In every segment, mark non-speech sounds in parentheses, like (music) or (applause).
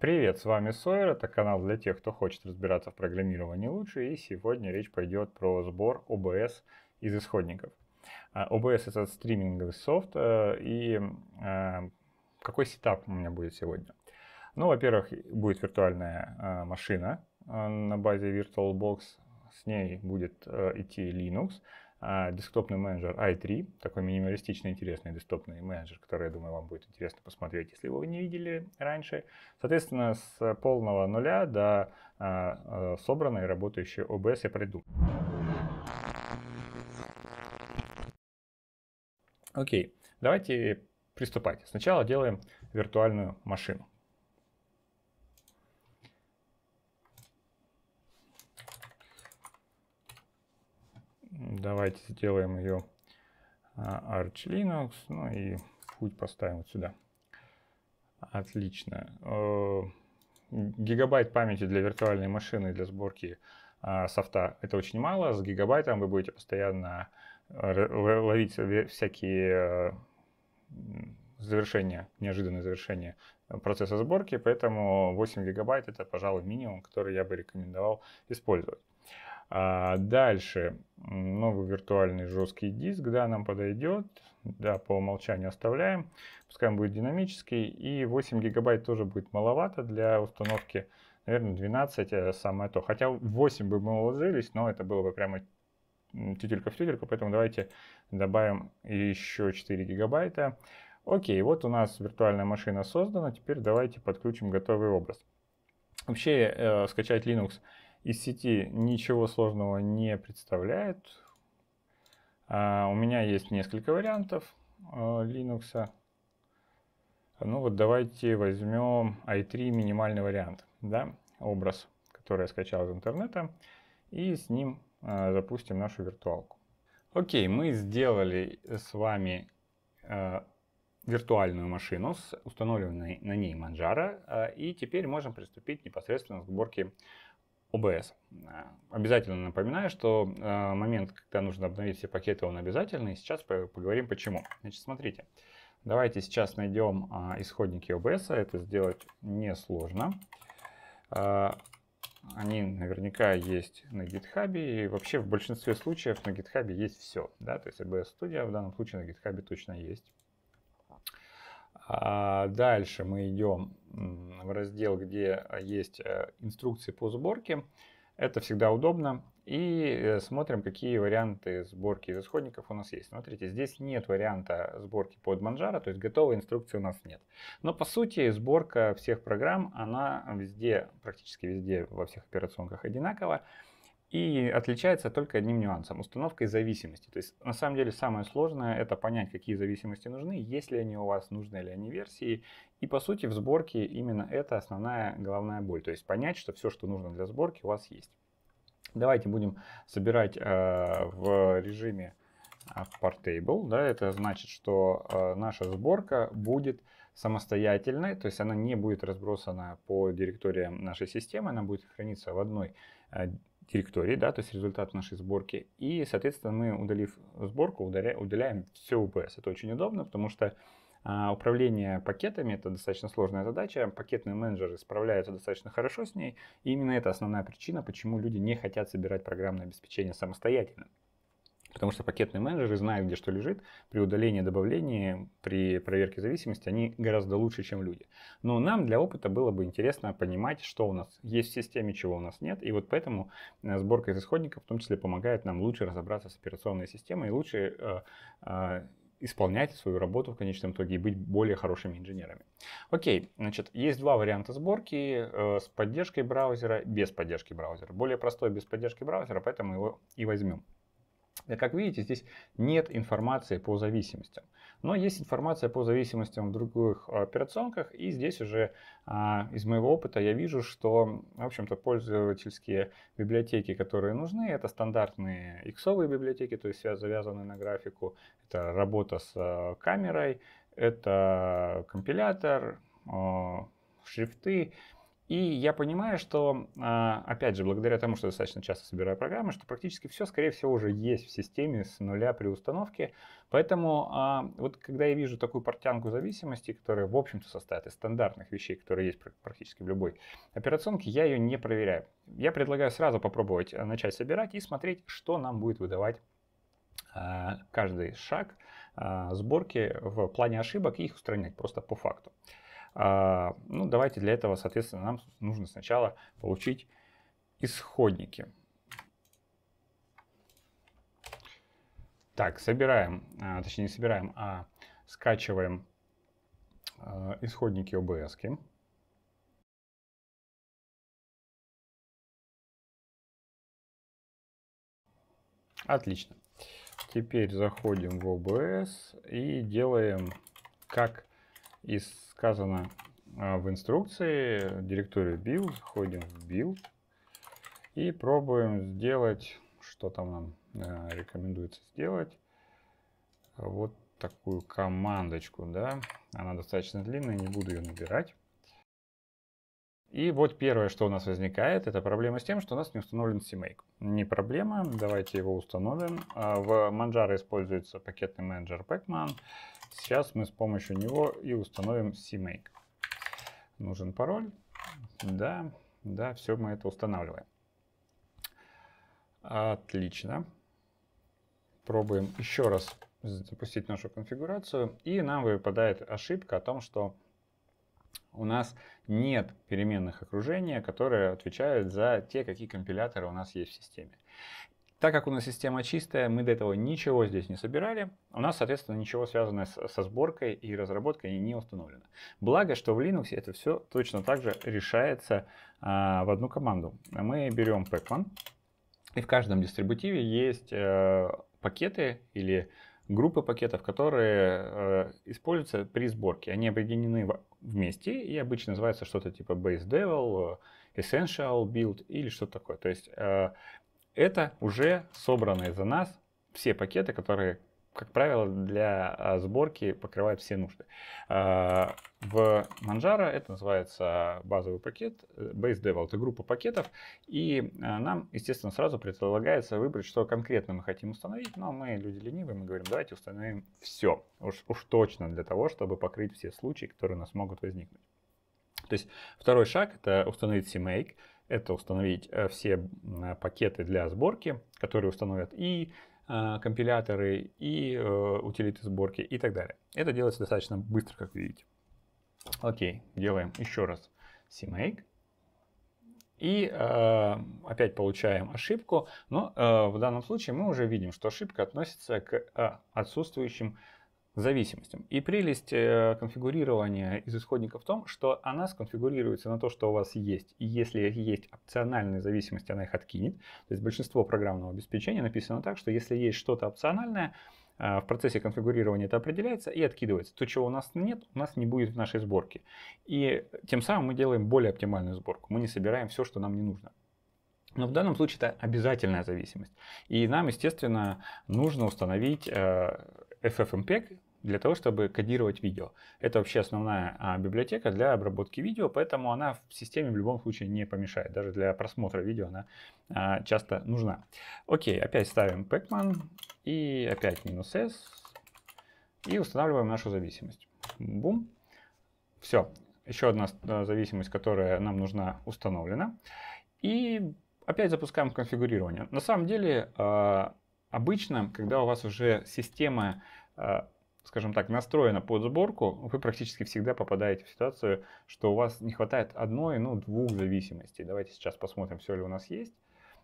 Привет, с вами Сойер, это канал для тех, кто хочет разбираться в программировании лучше, и сегодня речь пойдет про сбор OBS из исходников. OBS а, это стриминговый софт, э, и э, какой сетап у меня будет сегодня? Ну, во-первых, будет виртуальная э, машина на базе VirtualBox, с ней будет идти Linux, а десктопный менеджер i3, такой минималистичный, интересный десктопный менеджер, который, я думаю, вам будет интересно посмотреть, если вы не видели раньше. Соответственно, с полного нуля до а, а, собранной работающей OBS я приду. Окей, давайте приступать. Сначала делаем виртуальную машину. Давайте сделаем ее а, Arch Linux, ну и путь поставим вот сюда. Отлично. Э, гигабайт памяти для виртуальной машины для сборки а, софта это очень мало. С гигабайтом вы будете постоянно э, ловить всякие э, завершения, неожиданные завершения процесса сборки, поэтому 8 гигабайт это, пожалуй, минимум, который я бы рекомендовал использовать. А дальше новый виртуальный жесткий диск, да, нам подойдет. Да, по умолчанию оставляем. Пускай он будет динамический. И 8 гигабайт тоже будет маловато для установки. Наверное, 12 э, самое то. Хотя 8 бы мы уложились, но это было бы прямо тютелька в тютельку. Поэтому давайте добавим еще 4 гигабайта. Окей, вот у нас виртуальная машина создана. Теперь давайте подключим готовый образ. Вообще э, скачать Linux из сети ничего сложного не представляет. А, у меня есть несколько вариантов а, Linux. Ну вот давайте возьмем i3 минимальный вариант, да, образ, который я скачал из интернета, и с ним а, запустим нашу виртуалку. Окей, мы сделали с вами виртуальную машину с установленной на ней Manjaro, и теперь можем приступить непосредственно к сборке ОБС. Обязательно напоминаю, что э, момент, когда нужно обновить все пакеты, он обязательный. Сейчас поговорим почему. Значит, смотрите. Давайте сейчас найдем а, исходники ОБС. Это сделать несложно. А, они наверняка есть на GitHub. И вообще в большинстве случаев на GitHub есть все. Да? То есть OBS Studio в данном случае на GitHub точно есть. А дальше мы идем в раздел, где есть э, инструкции по сборке. Это всегда удобно. И э, смотрим, какие варианты сборки из исходников у нас есть. Смотрите, здесь нет варианта сборки под Manjaro, то есть готовой инструкции у нас нет. Но по сути сборка всех программ, она везде, практически везде во всех операционках одинакова и отличается только одним нюансом – установкой зависимости. То есть на самом деле самое сложное – это понять, какие зависимости нужны, есть ли они у вас, нужны ли они версии. И по сути в сборке именно это основная головная боль. То есть понять, что все, что нужно для сборки, у вас есть. Давайте будем собирать э, в режиме Portable. Да, это значит, что э, наша сборка будет самостоятельной, то есть она не будет разбросана по директориям нашей системы, она будет храниться в одной э, директории, да, то есть результат нашей сборки. И, соответственно, мы, удалив сборку, удаля, удаляем все UPS. Это очень удобно, потому что а, управление пакетами — это достаточно сложная задача. Пакетные менеджеры справляются достаточно хорошо с ней. И именно это основная причина, почему люди не хотят собирать программное обеспечение самостоятельно. Потому что пакетные менеджеры знают, где что лежит. При удалении, добавлении, при проверке зависимости они гораздо лучше, чем люди. Но нам для опыта было бы интересно понимать, что у нас есть в системе, чего у нас нет. И вот поэтому э, сборка из исходников в том числе помогает нам лучше разобраться с операционной системой и лучше э, э, исполнять свою работу в конечном итоге и быть более хорошими инженерами. Окей, значит, есть два варианта сборки э, с поддержкой браузера, без поддержки браузера. Более простой без поддержки браузера, поэтому его и возьмем. Э, как видите, здесь нет информации по зависимостям. Но есть информация по зависимостям в других а, операционках, и здесь уже а, из моего опыта я вижу, что, в общем-то, пользовательские библиотеки, которые нужны, это стандартные иксовые библиотеки, то есть завязанные на графику, это работа с а, камерой, это компилятор, а, шрифты, и я понимаю, что, а, опять же, благодаря тому, что достаточно часто собираю программы, что практически все, скорее всего, уже есть в системе с нуля при установке. Поэтому а, вот когда я вижу такую портянку зависимости, которая, в общем-то, состоит из стандартных вещей, которые есть практически в любой операционке, я ее не проверяю. Я предлагаю сразу попробовать а, начать собирать и смотреть, что нам будет выдавать каждый шаг сборки в плане ошибок и их устранять просто по факту. А, ну, давайте для этого, соответственно, нам нужно сначала получить исходники. Так, собираем, а, точнее не собираем, а скачиваем а, исходники OBS. -ки. Отлично. Теперь заходим в OBS и делаем как и сказано а, в инструкции, директорию build, заходим в build и пробуем сделать, что там нам э, рекомендуется сделать. Вот такую командочку, да. Она достаточно длинная, не буду ее набирать. И вот первое, что у нас возникает, это проблема с тем, что у нас не установлен CMake. Не проблема, давайте его установим. А, в Manjaro используется пакетный менеджер Pacman. Сейчас мы с помощью него и установим CMake. Нужен пароль. Да, да, все мы это устанавливаем. Отлично. Пробуем еще раз запустить нашу конфигурацию. И нам выпадает ошибка о том, что у нас нет переменных окружения, которые отвечают за те, какие компиляторы у нас есть в системе. Так как у нас система чистая, мы до этого ничего здесь не собирали. У нас, соответственно, ничего связанное со сборкой и разработкой не установлено. Благо, что в Linux это все точно так же решается а, в одну команду. Мы берем pacman, и в каждом дистрибутиве есть а, пакеты или группы пакетов, которые э, используются при сборке. Они объединены в, вместе и обычно называется что-то типа Base Devil, Essential Build или что-то такое. То есть э, это уже собранные за нас все пакеты, которые как правило, для а, сборки покрывает все нужды. А, в Manjaro это называется базовый пакет, э, Base Devil — это группа пакетов, и а, нам, естественно, сразу предполагается выбрать, что конкретно мы хотим установить, но мы люди ленивые, мы говорим, давайте установим все, уж, уж точно для того, чтобы покрыть все случаи, которые у нас могут возникнуть. То есть второй шаг — это установить CMake, это установить э, все пакеты для сборки, которые установят и а, компиляторы и э, утилиты сборки и так далее. Это делается достаточно быстро, как видите. Окей, делаем еще раз CMake. И э, опять получаем ошибку, но э, в данном случае мы уже видим, что ошибка относится к э, отсутствующим зависимостям. И прелесть э, конфигурирования из исходника в том, что она сконфигурируется на то, что у вас есть. И если есть опциональные зависимости, она их откинет. То есть большинство программного обеспечения написано так, что если есть что-то опциональное, э, в процессе конфигурирования это определяется и откидывается. То, чего у нас нет, у нас не будет в нашей сборке. И тем самым мы делаем более оптимальную сборку. Мы не собираем все, что нам не нужно. Но в данном случае это обязательная зависимость. И нам, естественно, нужно установить э, FFmpeg для того, чтобы кодировать видео. Это вообще основная а, библиотека для обработки видео, поэтому она в системе в любом случае не помешает. Даже для просмотра видео она а, часто нужна. Окей, опять ставим pacman и опять минус s и устанавливаем нашу зависимость. Бум. Все. Еще одна а, зависимость, которая нам нужна, установлена. И опять запускаем конфигурирование. На самом деле а, Обычно, когда у вас уже система, а, скажем так, настроена под сборку, вы практически всегда попадаете в ситуацию, что у вас не хватает одной, ну, двух зависимостей. Давайте сейчас посмотрим, все ли у нас есть.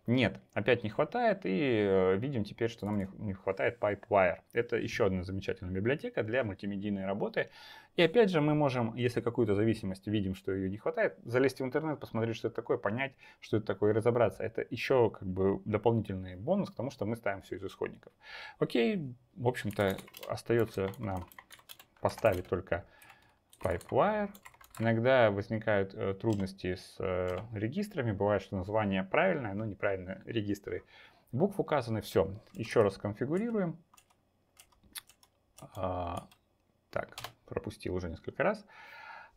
Нет, опять не хватает, и э, видим теперь, что нам не хватает PipeWire. Это еще одна замечательная библиотека для мультимедийной работы. И опять же, мы можем, если какую-то зависимость видим, что ее не хватает, залезть в интернет, посмотреть, что это такое, понять, что это такое, и разобраться. Это еще как бы дополнительный бонус к тому, что мы ставим все из исходников. Окей, в общем-то, остается нам поставить только PipeWire Иногда возникают э, трудности с э, регистрами. Бывает, что название правильное, но неправильное регистры. Букв указаны, все. Еще раз конфигурируем. А, так, пропустил уже несколько раз.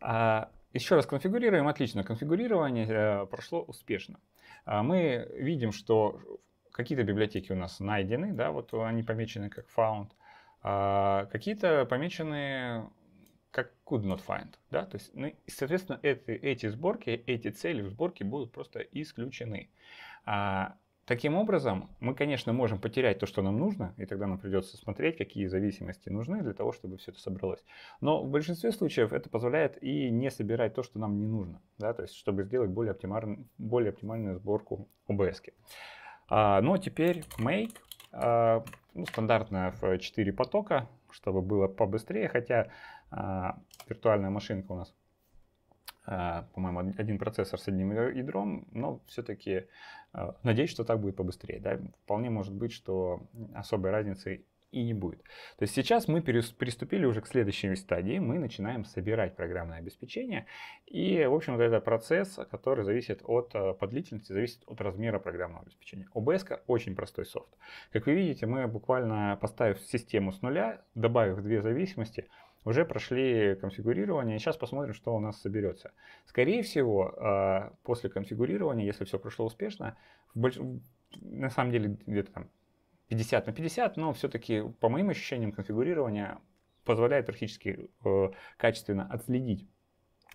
А, Еще раз конфигурируем. Отлично, конфигурирование э, прошло успешно. А, мы видим, что какие-то библиотеки у нас найдены, да, вот они помечены как found, а какие-то помечены как could not find. Да? То есть, ну, соответственно, эти, эти сборки, эти цели в сборке будут просто исключены. А, таким образом, мы, конечно, можем потерять то, что нам нужно, и тогда нам придется смотреть, какие зависимости нужны для того, чтобы все это собралось. Но в большинстве случаев это позволяет и не собирать то, что нам не нужно, да? то есть, чтобы сделать более, оптимальную, более оптимальную сборку OBS. А, ну, а теперь make, а, ну, стандартно в 4 потока, чтобы было побыстрее, хотя а, виртуальная машинка у нас, а, по-моему, один процессор с одним ядром, но все-таки а, надеюсь, что так будет побыстрее. Да? Вполне может быть, что особой разницы и не будет. То есть сейчас мы переступили уже к следующей стадии, мы начинаем собирать программное обеспечение. И, в общем вот это процесс, который зависит от по длительности, зависит от размера программного обеспечения. OBS очень простой софт. Как вы видите, мы буквально поставив систему с нуля, добавив две зависимости, уже прошли конфигурирование, и сейчас посмотрим, что у нас соберется. Скорее всего, а, после конфигурирования, если все прошло успешно, больш... на самом деле где-то там 50 на 50, но все-таки, по моим ощущениям, конфигурирование позволяет практически э, качественно отследить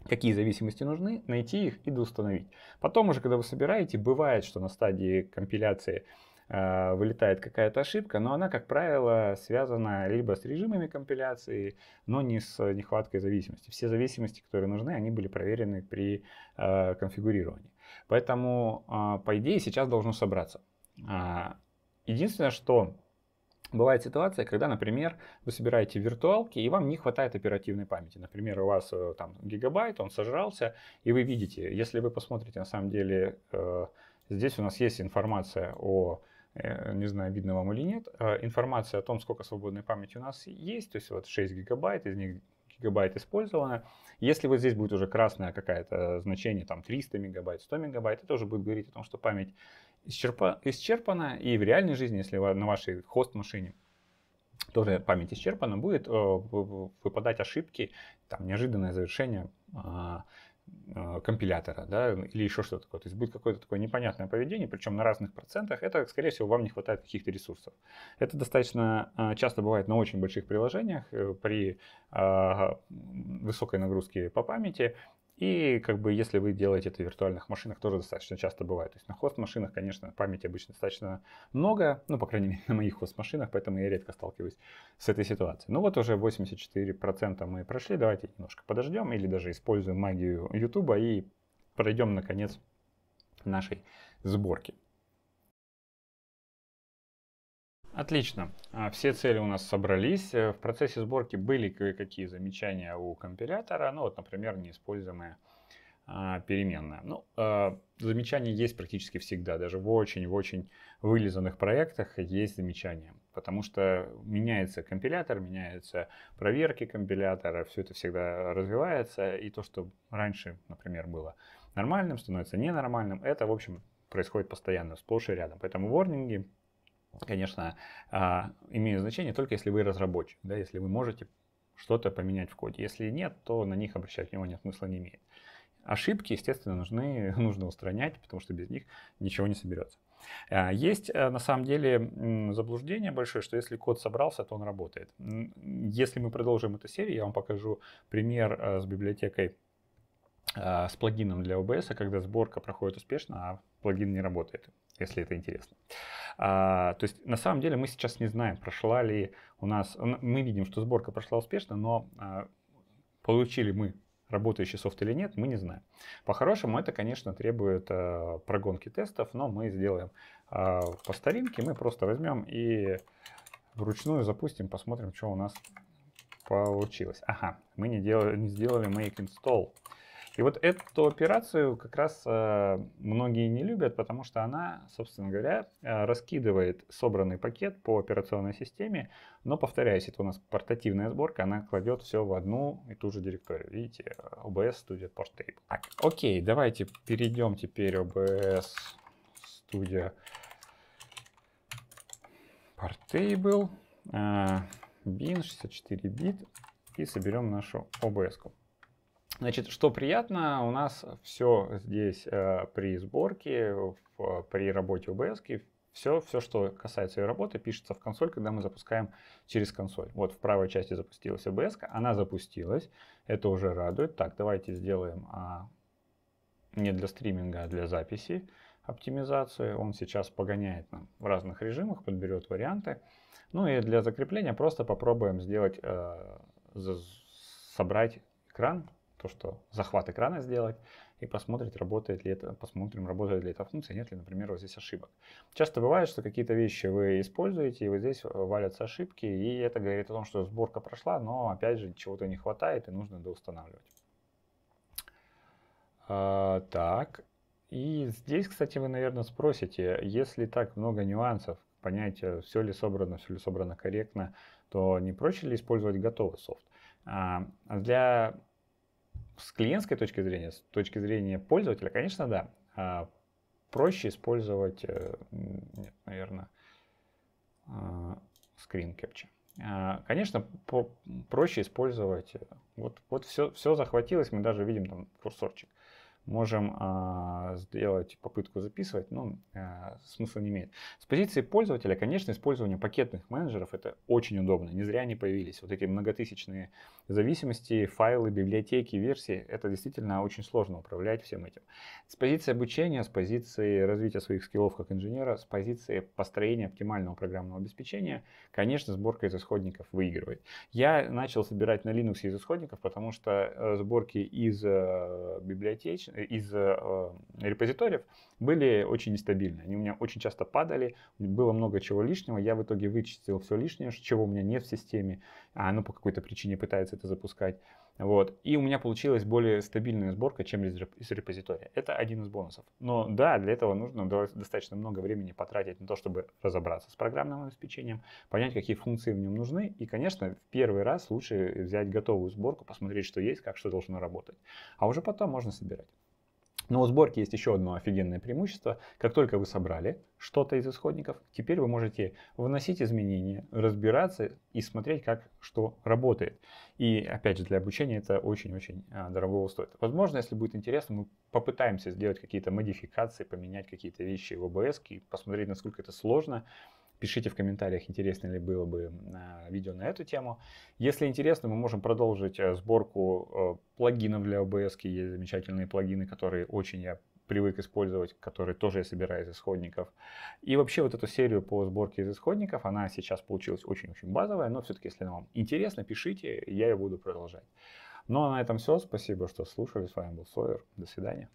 какие зависимости нужны, найти их и доустановить. Потом уже, когда вы собираете, бывает, что на стадии компиляции а, вылетает какая-то ошибка, но она, как правило, связана либо с режимами компиляции, но не с нехваткой зависимости. Все зависимости, которые нужны, они были проверены при а, конфигурировании. Поэтому, а, по идее, сейчас должно собраться. Единственное, что Бывает ситуация, когда, например, вы собираете виртуалки, и вам не хватает оперативной памяти. Например, у вас э, там гигабайт, он сожрался, и вы видите, если вы посмотрите, на самом деле, э, здесь у нас есть информация о Э, не знаю, видно вам или нет, э, информация о том, сколько свободной памяти у нас есть, то есть вот 6 гигабайт, из них гигабайт использовано. Если вот здесь будет уже красное какое-то значение, там 300 мегабайт, 100 мегабайт, это уже будет говорить о том, что память исчерпа, исчерпана, и в реальной жизни, если на вашей хост-машине тоже память исчерпана, будет э, выпадать ошибки, там неожиданное завершение а, Э, компилятора, да, или еще что-то такое. То есть будет какое-то такое непонятное поведение, причем на разных процентах. Это, скорее всего, вам не хватает каких-то ресурсов. Это достаточно э, часто бывает на очень больших приложениях э, при высокой нагрузке по памяти. И как бы если вы делаете это в виртуальных машинах, тоже достаточно часто бывает. То есть на хост-машинах, конечно, памяти обычно достаточно много, ну, по крайней (laughs) мере, на моих хост-машинах, поэтому я редко сталкиваюсь с этой ситуацией. Ну вот уже 84% мы прошли, давайте немножко подождем или даже используем магию YouTube и пройдем, наконец, нашей сборки. Отлично. А, все цели у нас собрались. Э, в процессе сборки были кое-какие замечания у компилятора. Ну вот, например, неиспользуемая а, переменная. Ну, а, замечания есть практически всегда. Даже в очень-очень вылизанных проектах есть замечания. Потому что меняется компилятор, меняются проверки компилятора. Все это всегда развивается. И то, что раньше, например, было нормальным, становится ненормальным. Это, в общем, происходит постоянно, сплошь и рядом. Поэтому ворнинги конечно, а, имеют значение только если вы разработчик, да, если вы можете что-то поменять в коде. Если нет, то на них обращать внимание смысла не имеет. Ошибки, естественно, нужны, (laughs) нужно устранять, потому что без них ничего не соберется. А, есть э, на самом деле заблуждение большое, что если код собрался, то он работает. Если мы продолжим эту серию, я вам покажу пример э, с библиотекой а, с плагином для OBS, когда сборка проходит успешно, а плагин не работает если это интересно. А, то есть на самом деле мы сейчас не знаем, прошла ли у нас, мы видим, что сборка прошла успешно, но а, получили мы работающий софт или нет, мы не знаем. По-хорошему это, конечно, требует э, прогонки тестов, но мы сделаем э, по старинке, мы просто возьмем и вручную запустим, посмотрим, что у нас получилось. Ага, мы не, делали, не сделали make install. И вот эту операцию как раз э, многие не любят, потому что она, собственно говоря, э, раскидывает собранный пакет по операционной системе, но, повторяюсь, это у нас портативная сборка, она кладет все в одну и ту же директорию. Видите, OBS Studio Portable. Так, окей, давайте перейдем теперь OBS Studio Portable, э, bin 64 бит и соберем нашу OBS-ку. Значит, что приятно, у нас все здесь э, при сборке, в, э, при работе OBS, все, все, что касается ее работы, пишется в консоль, когда мы запускаем через консоль. Вот в правой части запустилась OBS, она запустилась, это уже радует. Так, давайте сделаем а, не для стриминга, а для записи оптимизацию. Он сейчас погоняет нам в разных режимах, подберет варианты. Ну и для закрепления просто попробуем сделать, э, собрать экран то, что захват экрана сделать, и посмотреть, работает ли это, посмотрим, работает ли эта функция, нет ли, например, вот здесь ошибок. Часто бывает, что какие-то вещи вы используете, и вот здесь валятся ошибки, и это говорит о том, что сборка прошла, но, опять же, чего-то не хватает и нужно доустанавливать. А, так, и здесь, кстати, вы, наверное, спросите, если так много нюансов, понять, все ли собрано, все ли собрано корректно, то не проще ли использовать готовый софт? А, а для с клиентской точки зрения, с точки зрения пользователя, конечно, да. А проще использовать, э, нет, наверное, а, скрин кэпча. А, конечно, проще использовать. Э, вот, вот все, все захватилось, мы даже видим там курсорчик можем а, сделать попытку записывать, но а, смысла не имеет. С позиции пользователя, конечно, использование пакетных менеджеров это очень удобно, не зря они появились. Вот эти многотысячные зависимости, файлы, библиотеки, версии, это действительно очень сложно управлять всем этим. С позиции обучения, с позиции развития своих скиллов как инженера, с позиции построения оптимального программного обеспечения, конечно, сборка из исходников выигрывает. Я начал собирать на Linux из исходников, потому что э, сборки из э, библиотечных Э, из э, э, репозиториев были очень нестабильны. Они у меня очень часто падали, было много чего лишнего. Я в итоге вычистил все лишнее, чего у меня нет в системе, а оно по какой-то причине пытается это запускать. Вот. И у меня получилась более стабильная сборка, чем из репозитория. Это один из бонусов. Но да, для этого нужно достаточно много времени потратить на то, чтобы разобраться с программным обеспечением, понять, какие функции в нем нужны. И, конечно, в первый раз лучше взять готовую сборку, посмотреть, что есть, как что должно работать. А уже потом можно собирать. Но у сборки есть еще одно офигенное преимущество. Как только вы собрали что-то из исходников, теперь вы можете вносить изменения, разбираться и смотреть, как что работает. И опять же, для обучения это очень-очень а, дорого стоит. Возможно, если будет интересно, мы попытаемся сделать какие-то модификации, поменять какие-то вещи в ОБС и посмотреть, насколько это сложно. Пишите в комментариях, интересно ли было бы видео на эту тему. Если интересно, мы можем продолжить э, сборку э, плагинов для OBS. Есть замечательные плагины, которые очень я привык использовать, которые тоже я собираю из исходников. И вообще вот эту серию по сборке из исходников, она сейчас получилась очень-очень базовая, но все-таки, если вам интересно, пишите, я ее буду продолжать. Ну а на этом все. Спасибо, что слушали. С вами был Сойер. До свидания.